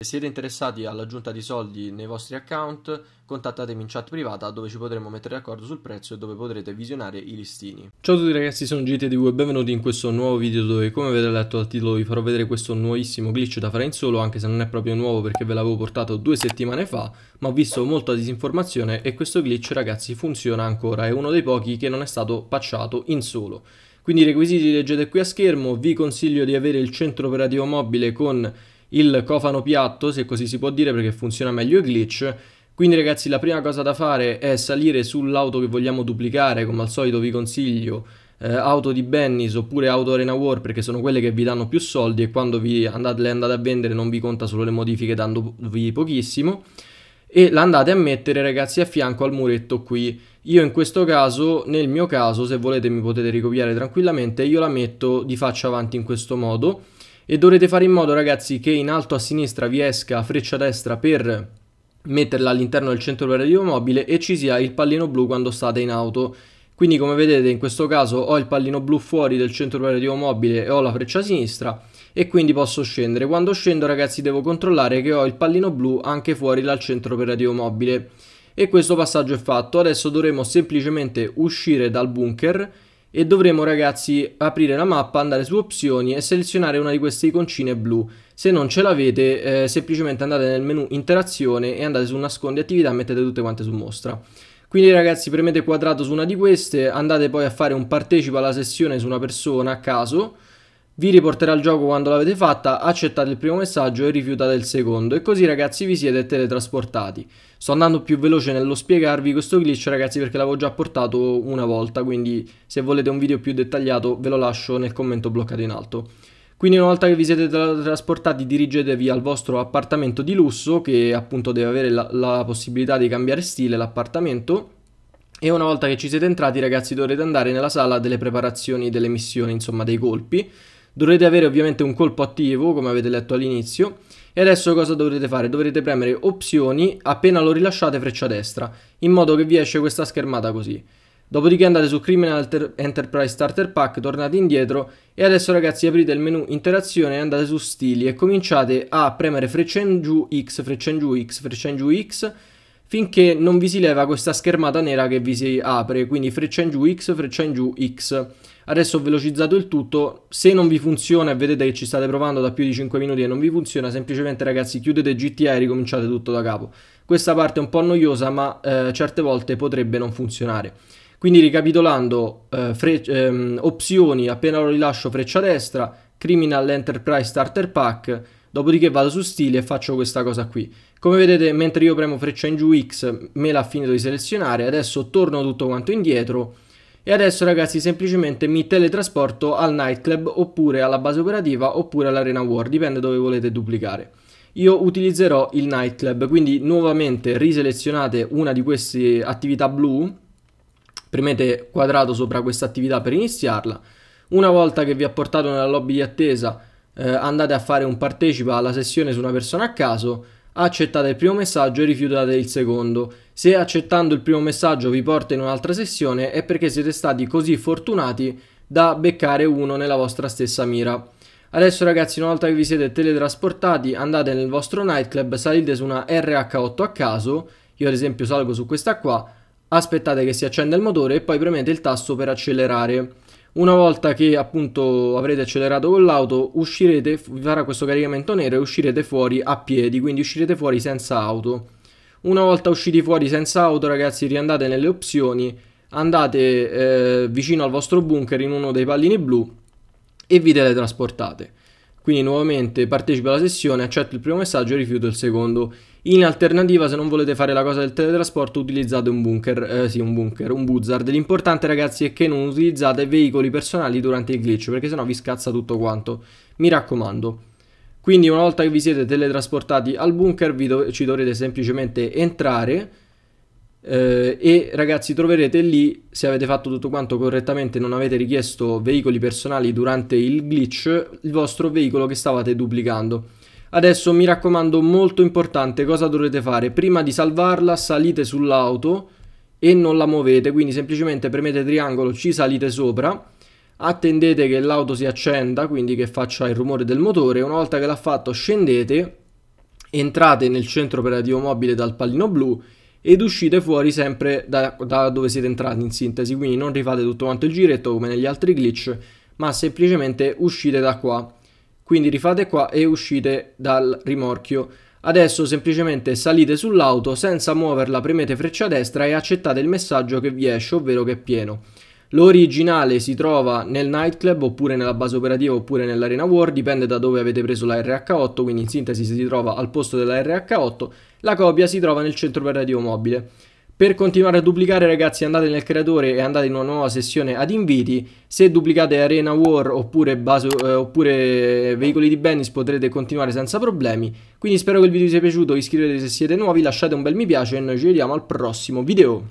Se siete interessati all'aggiunta di soldi nei vostri account, contattatemi in chat privata dove ci potremo mettere d'accordo sul prezzo e dove potrete visionare i listini. Ciao a tutti ragazzi, sono GTD2 e benvenuti in questo nuovo video dove come avete letto dal titolo vi farò vedere questo nuovissimo glitch da fare in solo anche se non è proprio nuovo perché ve l'avevo portato due settimane fa ma ho visto molta disinformazione e questo glitch ragazzi funziona ancora, è uno dei pochi che non è stato patchato in solo. Quindi i requisiti li leggete qui a schermo, vi consiglio di avere il centro operativo mobile con il cofano piatto, se così si può dire, perché funziona meglio il glitch. Quindi ragazzi la prima cosa da fare è salire sull'auto che vogliamo duplicare, come al solito vi consiglio eh, auto di Bennis oppure auto Arena War perché sono quelle che vi danno più soldi e quando vi andate, le andate a vendere non vi conta solo le modifiche dandovi pochissimo e la andate a mettere ragazzi a fianco al muretto qui io in questo caso, nel mio caso, se volete mi potete ricopiare tranquillamente, io la metto di faccia avanti in questo modo e dovrete fare in modo ragazzi che in alto a sinistra vi esca freccia destra per metterla all'interno del centro operativo mobile e ci sia il pallino blu quando state in auto quindi come vedete in questo caso ho il pallino blu fuori del centro operativo mobile e ho la freccia a sinistra e quindi posso scendere. Quando scendo ragazzi devo controllare che ho il pallino blu anche fuori dal centro operativo mobile. E questo passaggio è fatto, adesso dovremo semplicemente uscire dal bunker e dovremo ragazzi aprire la mappa, andare su opzioni e selezionare una di queste iconcine blu. Se non ce l'avete eh, semplicemente andate nel menu interazione e andate su nascondi attività e mettete tutte quante su mostra. Quindi ragazzi premete quadrato su una di queste, andate poi a fare un partecipa alla sessione su una persona a caso vi riporterà il gioco quando l'avete fatta, accettate il primo messaggio e rifiutate il secondo e così ragazzi vi siete teletrasportati. Sto andando più veloce nello spiegarvi questo glitch ragazzi perché l'avevo già portato una volta, quindi se volete un video più dettagliato ve lo lascio nel commento bloccato in alto. Quindi una volta che vi siete teletrasportati dirigetevi al vostro appartamento di lusso che appunto deve avere la, la possibilità di cambiare stile l'appartamento e una volta che ci siete entrati ragazzi dovrete andare nella sala delle preparazioni delle missioni, insomma dei colpi Dovrete avere ovviamente un colpo attivo, come avete letto all'inizio, e adesso cosa dovrete fare? Dovrete premere opzioni, appena lo rilasciate freccia destra, in modo che vi esce questa schermata così. Dopodiché andate su Criminal Enterprise Starter Pack, tornate indietro e adesso ragazzi aprite il menu interazione andate su stili e cominciate a premere freccia in giù X, freccia in giù X, freccia in giù X finché non vi si leva questa schermata nera che vi si apre, quindi freccia in giù X, freccia in giù X. Adesso ho velocizzato il tutto, se non vi funziona e vedete che ci state provando da più di 5 minuti e non vi funziona, semplicemente ragazzi chiudete GTA e ricominciate tutto da capo. Questa parte è un po' noiosa ma eh, certe volte potrebbe non funzionare. Quindi ricapitolando, eh, ehm, opzioni, appena lo rilascio freccia destra, Criminal Enterprise Starter Pack, dopodiché vado su stile e faccio questa cosa qui. Come vedete mentre io premo freccia in giù X me l'ha finito di selezionare, adesso torno tutto quanto indietro e adesso ragazzi semplicemente mi teletrasporto al nightclub oppure alla base operativa oppure all'arena war, dipende dove volete duplicare. Io utilizzerò il nightclub, quindi nuovamente riselezionate una di queste attività blu, premete quadrato sopra questa attività per iniziarla, una volta che vi ha portato nella lobby di attesa eh, andate a fare un partecipa alla sessione su una persona a caso, accettate il primo messaggio e rifiutate il secondo. Se accettando il primo messaggio vi porta in un'altra sessione è perché siete stati così fortunati da beccare uno nella vostra stessa mira. Adesso ragazzi una volta che vi siete teletrasportati andate nel vostro nightclub, salite su una RH8 a caso, io ad esempio salgo su questa qua, aspettate che si accenda il motore e poi premete il tasto per accelerare. Una volta che appunto avrete accelerato con l'auto, uscirete, vi farà questo caricamento nero e uscirete fuori a piedi, quindi uscirete fuori senza auto. Una volta usciti fuori senza auto, ragazzi, riandate nelle opzioni, andate eh, vicino al vostro bunker in uno dei pallini blu e vi teletrasportate. Quindi nuovamente partecipo alla sessione, accetto il primo messaggio e rifiuto il secondo. In alternativa, se non volete fare la cosa del teletrasporto, utilizzate un bunker, eh, sì, un bunker, un buzzard. L'importante, ragazzi, è che non utilizzate veicoli personali durante il glitch, perché sennò vi scazza tutto quanto. Mi raccomando. Quindi una volta che vi siete teletrasportati al bunker, do ci dovrete semplicemente entrare eh, e ragazzi troverete lì, se avete fatto tutto quanto correttamente, non avete richiesto veicoli personali durante il glitch, il vostro veicolo che stavate duplicando. Adesso mi raccomando, molto importante, cosa dovete fare? Prima di salvarla salite sull'auto e non la muovete, quindi semplicemente premete triangolo, ci salite sopra, attendete che l'auto si accenda, quindi che faccia il rumore del motore, una volta che l'ha fatto scendete, entrate nel centro operativo mobile dal pallino blu ed uscite fuori sempre da, da, dove siete entrati in sintesi, quindi non rifate tutto quanto il giretto come negli altri glitch, ma semplicemente uscite da qua. Quindi rifate qua e uscite dal rimorchio. Adesso semplicemente salite sull'auto, senza muoverla premete freccia destra e accettate il messaggio che vi esce, ovvero che è pieno. L'originale si trova nel nightclub oppure nella base operativa oppure nell'arena war, dipende da dove avete preso la RH8, quindi in sintesi si trova al posto della RH8, la copia si trova nel centro operativo mobile. Per continuare a duplicare ragazzi andate nel creatore e andate in una nuova sessione ad inviti, se duplicate Arena War oppure, baso, eh, oppure veicoli di Bennis potrete continuare senza problemi, quindi spero che il video vi sia piaciuto, iscrivetevi se siete nuovi, lasciate un bel mi piace e noi ci vediamo al prossimo video.